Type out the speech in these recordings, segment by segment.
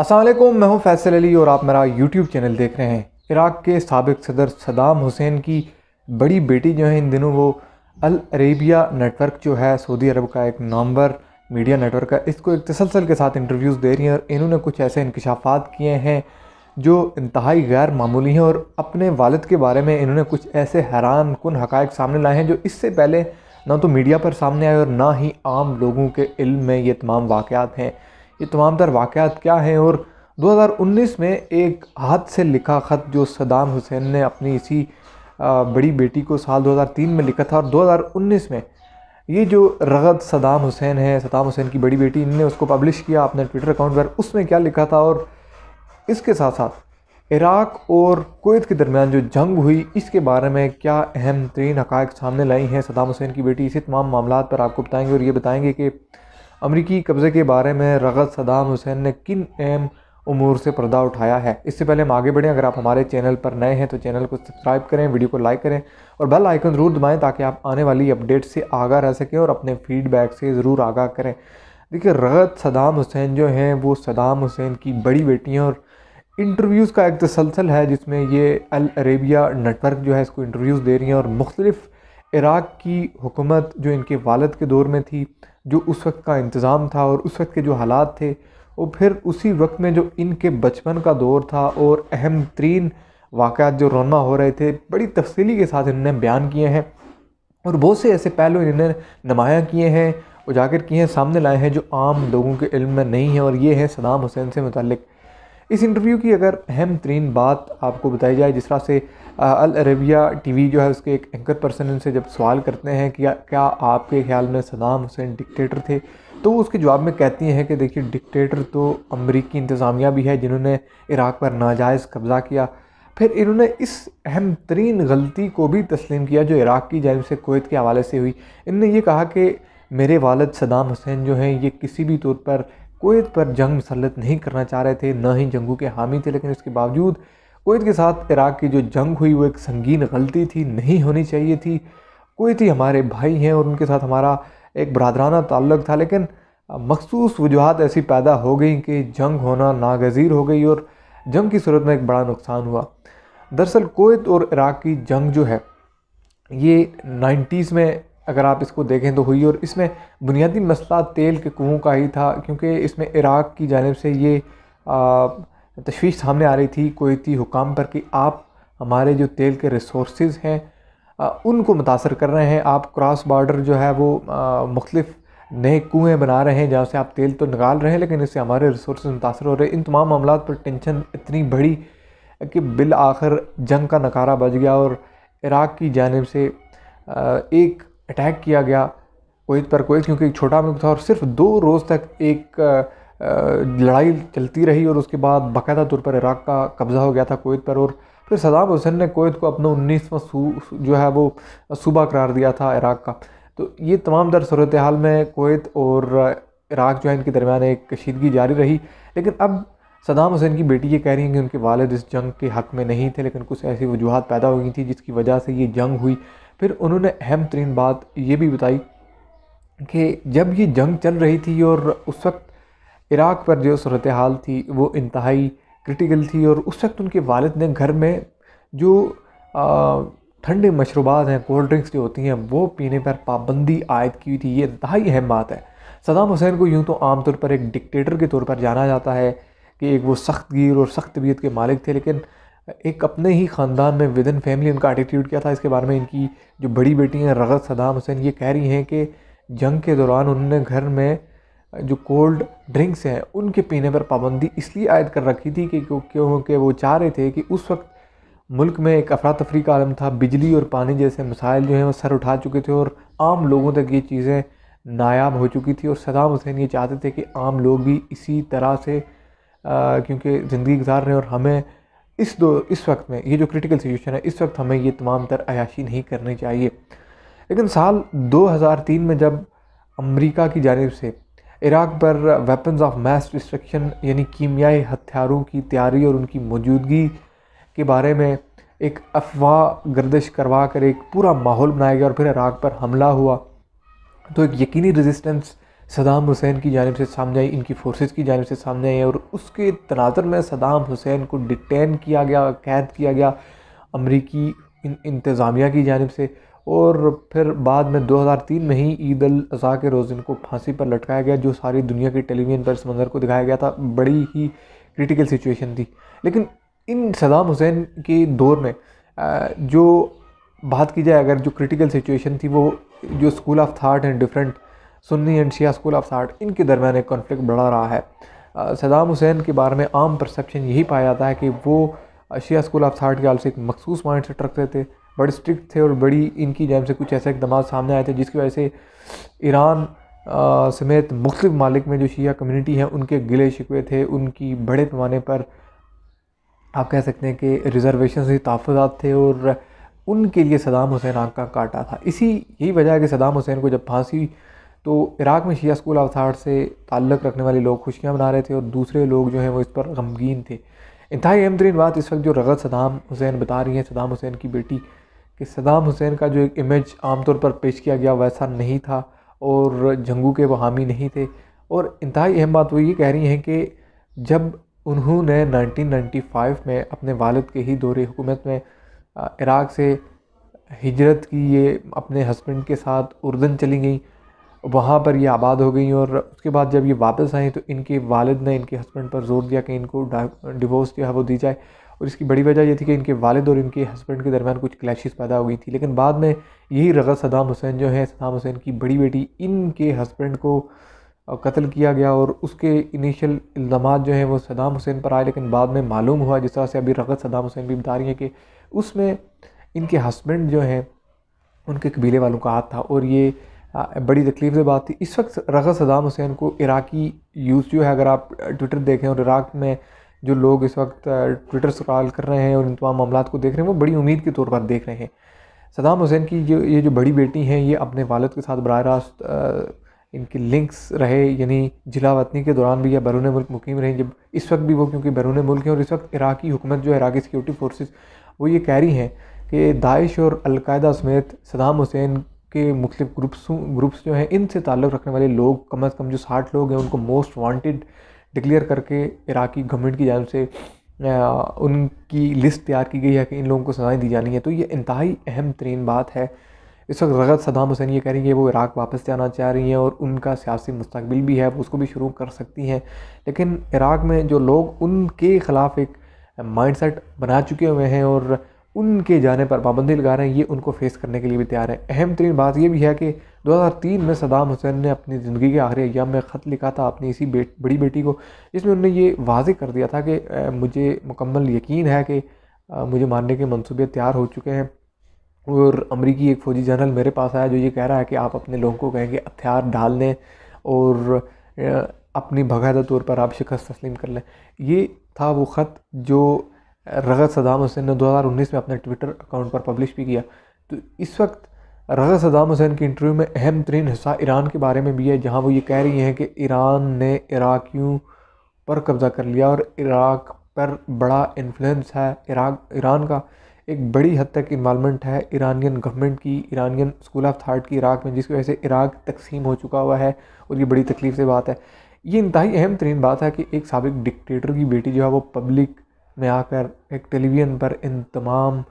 असल मैं हूं फैसल अली और आप मेरा यूट्यूब चैनल देख रहे हैं इराक़ के सबक सदर सदाम हुसैन की बड़ी बेटी जो है इन दिनों वो अल अरेबिया नेटवर्क जो है सऊदी अरब का एक नामवर मीडिया नेटवर्क है इसको एक तसलसल के साथ इंटरव्यूज़ दे रही हैं और इन्होंने कुछ ऐसे इंकशाफात किए हैं जो इंतहाई गैर मामूली हैं और अपने वालद के बारे में इन्होंने कुछ ऐसे हैरान कन हक़ सामने लाए हैं जो इससे पहले ना तो मीडिया पर सामने आए और ना ही आम लोगों के इल्म में ये तमाम वाक़ात हैं ये तमाम तर वाक़ात क्या हैं और 2019 में एक हाथ से लिखा ख़त जो सदाम हुसैन ने अपनी इसी बड़ी बेटी को साल 2003 में लिखा था और 2019 में ये जो रगत सदाम हुसैन है सदाम हुसैन की बड़ी बेटी इनने उसको पब्लिश किया अपने ट्विटर अकाउंट पर उसमें क्या लिखा था और इसके साथ साथ इराक और कोत के दरमियान जो जंग हुई इसके बारे में क्या अहम तरीन हक़ सामने लाई हैं सदाम हुसैन की बेटी इसी तमाम मामला पर आपको बताएँगे और ये बताएँगे कि अमरीकी कब्ज़े के बारे में रगत सदाम हुसैन ने किन अहम उमूर से पर्दा उठाया है इससे पहले हम आगे बढ़ें अगर आप हमारे चैनल पर नए हैं तो चैनल को सब्सक्राइब करें वीडियो को लाइक करें और बेल आइकन ज़रूर दबाएं ताकि आप आने वाली अपडेट से आगा रह सकें और अपने फीडबैक से ज़रूर आगा करें देखिए रगत सदाम हुसैन जो हैं वो सदाम हुसैन की बड़ी बेटी हैं और इंटरव्यूज़ का एक तसलसल है जिसमें ये अल अरेबिया नेटवर्क जो है इसको इंटरव्यूज़ दे रही हैं और मुख्तलिफ़ इराक़ की हुकूमत जो इनके वालद के दौर में थी जो उस वक्त का इंतज़ाम था और उस वक्त के जो हालात थे और फिर उसी वक्त में जो इनके बचपन का दौर था और अहम तरीन वाक़ जो रोना हो रहे थे बड़ी तफसीली के साथ इन्होंने बयान किए हैं और बहुत से ऐसे पहलू इन्होंने नुमाया किए हैं उजागर किए हैं सामने लाए हैं जो आम लोगों के इल्म में नहीं है और ये है सदाम हुसैन से मतलब इस इंटरव्यू की अगर अहम तरीन बात आपको बताई जाए जिस तरह से अल अरबिया टीवी जो है उसके एक एंकर पर्सन से जब सवाल करते हैं कि क्या आपके ख्याल में सदाम हुसैन डिक्टेटर थे तो उसके जवाब में कहती हैं कि देखिए डिक्टेटर तो अमरीकी इंतज़ामिया भी है जिन्होंने इराक़ पर नाजायज़ कब्ज़ा किया फिर इन्होंने इस अहम तरीन गलती को भी तस्लीम किया जो इराक़ की जानब से कोत के हवाले से हुई इनने ये कहा कि मेरे वालद सदाम हुसैन जो हैं ये किसी भी तौर पर कोयत पर जंग मुसलत नहीं करना चाह रहे थे न ही जंगू के हामी थे लेकिन उसके बावजूद कोयत के साथ इराक की जो जंग हुई वो एक संगीन गलती थी नहीं होनी चाहिए थी कोयती हमारे भाई हैं और उनके साथ हमारा एक बरदराना ताल्लुक़ था लेकिन मखसूस वजूहत ऐसी पैदा हो गई कि जंग होना नागजीर हो गई और जंग की सूरत में एक बड़ा नुकसान हुआ दरअसल कोत और इराक की जंग जो है ये नाइन्टीज़ में अगर आप इसको देखें तो हुई और इसमें बुनियादी मसला तेल के कुओं का ही था क्योंकि इसमें इराक़ की जानब से ये तशवीश सामने आ रही थी कोती हुकाम पर कि आप हमारे जो तेल के रिसोर्स हैं उनको मुतासर कर रहे हैं आप क्रॉस बॉर्डर जो है वो मुख्तफ नए कुएँ बना रहे हैं जहाँ से आप तेल तो निकाल रहे हैं लेकिन इससे हमारे रिसोर्स मुतासर हो रहे हैं इन तमाम मामला पर टेंशन इतनी बढ़ी कि बिल आखिर जंग का नकारा बज गया और इराक़ की जानब से एक अटैक किया गया कोई पर कोई क्योंकि एक छोटा मुल्क था और सिर्फ दो रोज़ तक एक लड़ाई चलती रही और उसके बाद बाकायदा तौर पर इराक़ का कब्ज़ा हो गया था कोत पर और फिर सदाम हुसैन ने कोत को अपना उन्नीसवा जो है वो सूबा करार दिया था इराक़ का तो ये तमाम दर सूरत हाल में कोत और इराक़ जो है इनके दरमियान एक कशीदगी जारी रही लेकिन अब सदाम हुसैन की बेटी ये कह रही हैं कि उनके वालद इस जंग के हक़ में नहीं थे लेकिन कुछ ऐसी वजूहत पैदा हो गई थी जिसकी वजह से ये जंग हुई फिर उन्होंने अहम तरीन बात ये भी बताई कि जब ये जंग चल रही थी और उस वक्त इराक़ पर जो सूरत हाल थी वो इंतहाई क्रिटिकल थी और उस वक्त उनके वालद ने घर में जो ठंडे मशरूबात हैं कोल्ड ड्रिंक्स जो होती हैं वो पीने पर पाबंदी आयद की हुई थी ये इंतहाई अहम बात है सदाम हुसैन को यूँ तो आम तौर पर एक डिक्टेटर के तौर पर जाना जाता है कि एक वो सख्त गिर और सख्त तबीयत के मालिक थे लेकिन एक अपने ही ख़ानदान में विद इन फैमिली उनका एटीट्यूड क्या था इसके बारे में इनकी जो बड़ी बेटी हैं रगत सदाम हुसैन ये कह रही हैं कि जंग के दौरान उन्होंने घर में जो कोल्ड ड्रिंक्स हैं उनके पीने पर पाबंदी इसलिए आयद कर रखी थी कि क्योंकि वो चाह रहे थे कि उस वक्त मुल्क में एक अफरा तफरी का आलम था बिजली और पानी जैसे मसाइल जो हैं वो सर उठा चुके थे और आम लोगों तक ये चीज़ें नायाब हो चुकी थी और सदाम हुसैन ये चाहते थे कि आम लोग भी इसी तरह से क्योंकि ज़िंदगी गुजार रहे हैं और हमें इस दो इस वक्त में ये जो क्रिटिकल सिचुएशन है इस वक्त हमें ये तमाम तर अयाशी नहीं करनी चाहिए लेकिन साल 2003 में जब अमेरिका की जानब से इराक पर वेपन्स ऑफ मैस डिस्ट्रक्शन यानी कीमियाई हथियारों की तैयारी और उनकी मौजूदगी के बारे में एक अफवाह गर्दिश करवा कर एक पूरा माहौल बनाया गया और फिर इराक पर हमला हुआ तो एक यकीनी रेजिस्टेंस सदाम हुसैन की जानब से सामने आई इनकी फोर्सेस की जानब से सामने आई और उसके तनाजर में सदाम हुसैन को डिटेन किया गया कैद किया गया अमरीकी इंतज़ामिया की जानब से और फिर बाद में 2003 में ही ईद अज़ा के रोज़ इनको फांसी पर लटकाया गया जो सारी दुनिया के टेलीविज़न पर इस मंजर को दिखाया गया था बड़ी ही क्रिटिकल सिचुएशन थी लेकिन इन सदाम हुसैन के दौर में जो बात की जाए अगर जो क्रिटिकल सिचुएशन थी वो जो school of thought and different Sunni and Shia school of art इनके दरमियान एक कॉन्फ्लिक्ट बढ़ा रहा है सदाम हुसैन के बारे में आम परसेप्शन यही पाया जाता है कि वो शिया स्कूल ऑफ आर्ट के आल से एक मखसूस माइंड सेट रखते थे बड़े स्ट्रिक्ट थे और बड़ी इनकी जैम से कुछ ऐसे इकदाम सामने आए थे जिसकी वजह से ईरान समेत मुख्त मालिक में जो शिया कम्यूनिटी है उनके गिले शिकवे थे उनकी बड़े पैमाने पर आप कह सकते हैं कि रिजर्वेशन से तहफ़ात थे और उनके लिए सदाम हुसैन आँख का काटा था इसी यही वजह है कि सदाम हुसैन को जब फांसी तो इराक़ में शिया स्कूल अवसार से ताल्लक़ रखने वाले लोग खुशियाँ मना रहे थे और दूसरे लोग जो हैं वो इस पर गमगीन थे इंतहाई अहम तरीन बात इस वक्त जो रगत सदाम हुसैन बता रही हैं सदाम हुसैन की बेटी कि सदाम हुसैन का जो एक इमेज आमतौर पर पेश किया गया वैसा नहीं था और जंगू के वो हामी नहीं थे और इंतहाई अहम बात वो ये कह रही हैं कि जब उन्होंने 1995 में अपने वालद के ही दौरे हुकूमत में इराक़ से हिजरत की ये अपने हस्बैंड के साथ उर्दन चली गई वहाँ पर ये आबाद हो गई और उसके बाद जब ये वापस आई तो इनके वालिद ने इनके हस्बैंड पर जोर दिया कि इनको डिवोर्स जो है वो दी जाए और इसकी बड़ी वजह ये थी कि इनके वालिद और इनके हस्बैंड के दरमियान कुछ क्लैशेस पैदा हो गई थी लेकिन बाद में यही रगत सदाम हुसैन जो है सदाम हुसैन की बड़ी बेटी इनके हस्बैंड को कत्ल किया गया और उसके इनिशियल इल्ज़ाम जो हैं वो सदाम हुसैन पर आए लेकिन बाद में मालूम हुआ जिस तरह से अभी रगत सदाम हुसैन भी बता रही हैं कि उसमें इनके हस्बैंड जो हैं उनके कबीले वालों का हाथ था और ये बड़ी तकलीफ से बात थी इस वक्त रगत सदाम हुसैन को इराकी यूज़ जो है अगर आप ट्विटर देखें और इराक़ में जो लोग इस वक्त ट्विटर स्क्रॉल कर रहे हैं और इन तमाम मामला को देख रहे हैं वो बड़ी उम्मीद के तौर पर देख रहे हैं सदाम हुसैन की जो ये जो बड़ी बेटी हैं ये अपने वालद के साथ बरह रास्त इनके लिंक्स रहे यानी जिला वतनी के दौरान भी या बैरून मुल्क मुकीम रहे जब इस वक्त भी वो क्योंकि बैरून मुल्क हैं और इस वक्त इराकी हुकूमत जो है इराकी सिक्योरिटी फोर्सेस वो ये कह रही हैं कि दाइश और अलकायदा समेत सदाम हुसैन के मुख्तु ग्रुप्स ग्रुप्स जो हैं इनसे ताल्लुक़ रखने वाले लोग कम अज़ कम जो साठ लोग हैं उनको मोस्ट वांटेड डिक्लेयर करके इराक़ी गवर्नमेंट की जानब से उनकी लिस्ट तैयार की गई है कि इन लोगों को सज़ाएँ दी जानी है तो ये इंतहाई अहम तरीन बात है इस वक्त रगत सदाम हुसैन ये कह रही है वो इराक़ वापस जाना चाह रही हैं और उनका सियासी मुस्तबिल भी है वो उसको भी शुरू कर सकती हैं लेकिन इराक़ में जो लोग उनके ख़िलाफ़ एक माइंड बना चुके हुए हैं और उनके जाने पर पाबंदी लगा रहे हैं ये उनको फेस करने के लिए भी तैयार है अहम तरीन बात यह भी है कि 2003 में सदाम हुसैन ने अपनी ज़िंदगी के आखिरी अयाम में ख़त लिखा था अपनी इसी बेट बड़ी बेटी को जिसमें उन्होंने ये वाजे कर दिया था कि मुझे मुकम्मल यकीन है कि मुझे मारने के मनसूबे तैयार हो चुके हैं और अमरीकी एक फ़ौजी जनरल मेरे पास आया जो ये कह रहा है कि आप अपने लोगों को कहेंगे हथियार डाल लें और अपनी बाकायदा तौर पर आप शिकस्त तस्लीम कर लें ये था वो ख़त जो रगत सदाम हुसैन ने 2019 में अपने ट्विटर अकाउंट पर पब्लिश भी किया तो इस वक्त रगत सदाम हुसैन की इंटरव्यू में अहम तरीन हिस्सा ईरान के बारे में भी है जहाँ वो ये कह रही हैं कि ईरान ने इराक़ियों पर कब्ज़ा कर लिया और इराक़ पर बड़ा इन्फ्लुएंस है इराक ईरान का एक बड़ी हद तक इन्वालमेंट है ईरानियन गवर्नमेंट की ईरानियन स्कूल ऑफ थाट की इराक़ में जिसकी वजह से इराक़ तकसीम हो चुका हुआ है और ये बड़ी तकलीफ़ से बात है ये इंतहाई अहम तरीन बात है कि एक सबक डिक्टेटर की बेटी जो है वो पब्लिक में आकर एक टेलीविज़न पर इन तमाम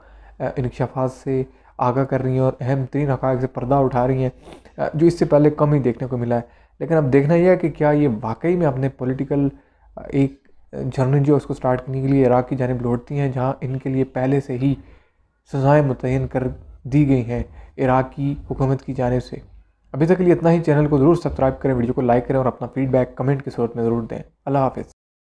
इनकशाफात से आगा कर रही हैं और अहम तरीन हक़ से पर्दा उठा रही हैं जो इससे पहले कम ही देखने को मिला है लेकिन अब देखना यह है कि क्या ये वाकई में अपने पॉलिटिकल एक जर्नी जो उसको स्टार्ट करने के लिए इराक की जानब लौटती हैं जहाँ इनके लिए पहले से ही सज़ाएँ मुतन कर दी गई हैं इराक़ी हुकूमत की जानब से अभी तक के लिए इतना ही चैनल को ज़रूर सब्सक्राइब करें वीडियो को लाइक करें और अपना फीडबैक कमेंट की सूरत में ज़रूर दें अल्लाह हाफ